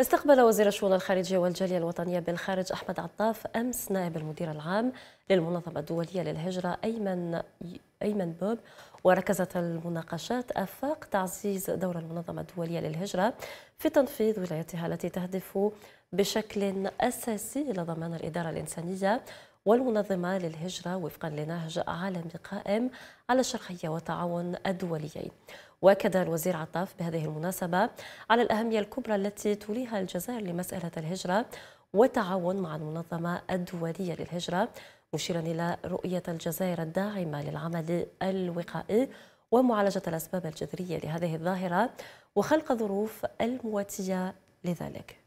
استقبل وزير الشؤون الخارجية والجالية الوطنية بالخارج أحمد عطاف أمس نائب المدير العام للمنظمة الدولية للهجرة أيمن أيمن بوب وركزت المناقشات آفاق تعزيز دور المنظمة الدولية للهجرة في تنفيذ ولايتها التي تهدف بشكل أساسي إلى ضمان الإدارة الإنسانية والمنظمة للهجرة وفقا لنهج عالمي قائم على الشرخية والتعاون الدوليين واكد الوزير عطاف بهذه المناسبة على الأهمية الكبرى التي توليها الجزائر لمسألة الهجرة والتعاون مع المنظمة الدولية للهجرة مشيرا إلى رؤية الجزائر الداعمة للعمل الوقائي ومعالجة الأسباب الجذرية لهذه الظاهرة وخلق ظروف المواتية لذلك